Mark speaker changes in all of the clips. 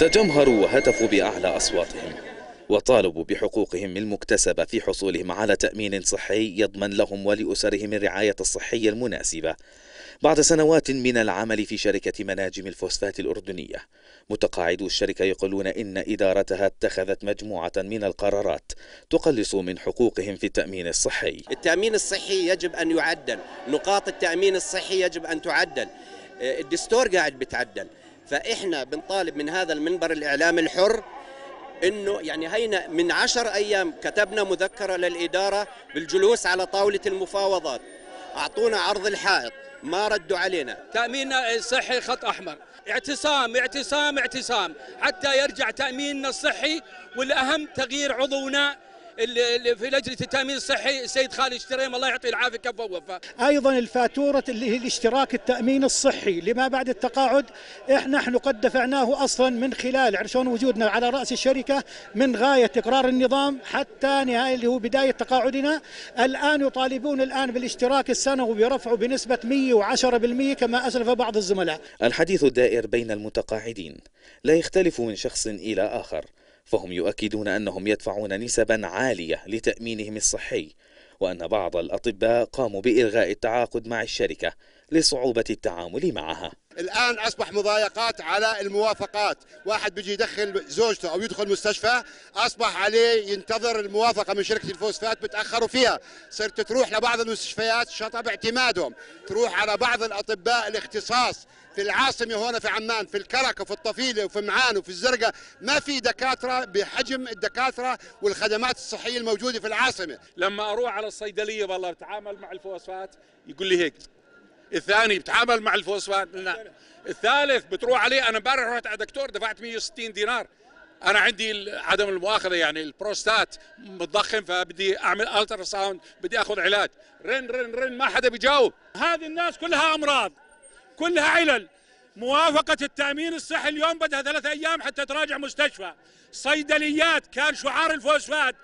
Speaker 1: تجمهروا وهتفوا بأعلى أصواتهم وطالبوا بحقوقهم المكتسبة في حصولهم على تأمين صحي يضمن لهم ولأسرهم الرعاية الصحية المناسبة بعد سنوات من العمل في شركة مناجم الفوسفات الأردنية متقاعدو الشركة يقولون إن إدارتها اتخذت مجموعة من القرارات تقلص من حقوقهم في التأمين الصحي
Speaker 2: التأمين الصحي يجب أن يعدل نقاط التأمين الصحي يجب أن تعدل الدستور قاعد بتعدل فإحنا بنطالب من هذا المنبر الإعلامي الحر انه يعني هينا من عشر ايام كتبنا مذكره للاداره بالجلوس على طاوله المفاوضات اعطونا عرض الحائط ما ردوا علينا
Speaker 3: تاميننا الصحي خط احمر اعتصام اعتصام اعتصام حتى يرجع تاميننا الصحي والاهم تغيير عضونا اللي في لجنه التامين الصحي السيد خالد اشتريم الله يعطيه العافيه كفى ووفى.
Speaker 4: ايضا الفاتوره اللي هي الاشتراك التامين الصحي لما بعد التقاعد احنا نحن قد دفعناه اصلا من خلال عشان يعني وجودنا على راس الشركه من غايه اقرار النظام حتى نهايه اللي هو بدايه تقاعدنا الان يطالبون الان بالاشتراك السنوي برفعه بنسبه 110% كما اسلف بعض الزملاء.
Speaker 1: الحديث الدائر بين المتقاعدين لا يختلف من شخص الى اخر. فهم يؤكدون أنهم يدفعون نسبا عالية لتأمينهم الصحي وأن بعض الأطباء قاموا بإلغاء التعاقد مع الشركة لصعوبة التعامل معها
Speaker 5: الآن أصبح مضايقات على الموافقات واحد بيجي يدخل زوجته أو يدخل مستشفى أصبح عليه ينتظر الموافقة من شركة الفوسفات بتأخروا فيها صرت تروح لبعض المستشفيات شطب اعتمادهم تروح على بعض الأطباء الاختصاص في العاصمة هنا في عمان في الكرك وفي الطفيلة وفي معان وفي الزرقاء ما في دكاترة بحجم الدكاترة والخدمات الصحية الموجودة في العاصمة
Speaker 3: لما أروح على الصيدلية والله بتعامل مع الفوسفات يقول لي هيك الثاني بتعامل مع الفوسفات الثالث بتروح عليه انا امبارح رحت على دكتور دفعت 160 دينار انا عندي عدم المؤاخذه يعني البروستات متضخم فبدي اعمل الترا ساوند بدي اخذ علاج رن رن رن ما حدا بيجاوب هذه الناس كلها امراض كلها علل موافقة التأمين الصحي اليوم بدها ثلاثة أيام حتى تراجع مستشفى صيدليات كان شعار الفوسفات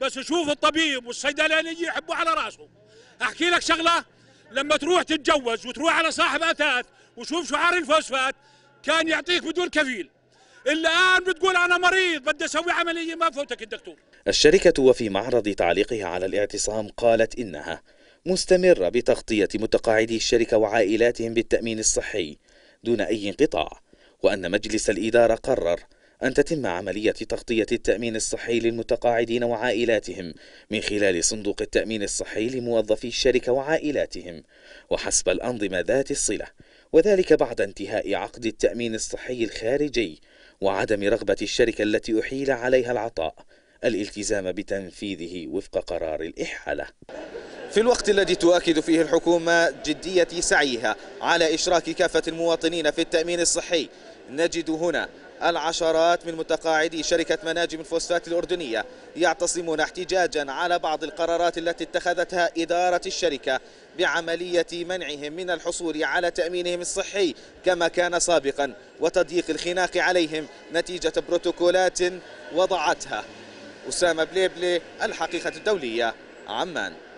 Speaker 3: بس اشوف الطبيب والصيدلاني يحبوا على راسه أحكي لك شغلة لما تروح تتجوز وتروح على صاحب اثاث وشوف شعار الفوسفات كان يعطيك بدون كفيل الان بتقول انا مريض بدي اسوي عمليه ما فوتك الدكتور
Speaker 1: الشركه وفي معرض تعليقها على الاعتصام قالت انها مستمره بتغطيه متقاعدي الشركه وعائلاتهم بالتامين الصحي دون اي انقطاع وان مجلس الاداره قرر أن تتم عملية تغطية التأمين الصحي للمتقاعدين وعائلاتهم من خلال صندوق التأمين الصحي لموظفي الشركة وعائلاتهم وحسب الأنظمة ذات الصلة وذلك بعد انتهاء عقد التأمين الصحي الخارجي وعدم رغبة الشركة التي أحيل عليها العطاء الالتزام
Speaker 4: بتنفيذه وفق قرار الإحالة في الوقت الذي تؤكد فيه الحكومة جدية سعيها على إشراك كافة المواطنين في التأمين الصحي نجد هنا العشرات من متقاعدي شركة مناجم الفوسفات الأردنية يعتصمون احتجاجا على بعض القرارات التي اتخذتها إدارة الشركة بعملية منعهم من الحصول على تأمينهم الصحي كما كان سابقا وتضييق الخناق عليهم نتيجة بروتوكولات وضعتها أسامة بليبلي الحقيقة الدولية عمان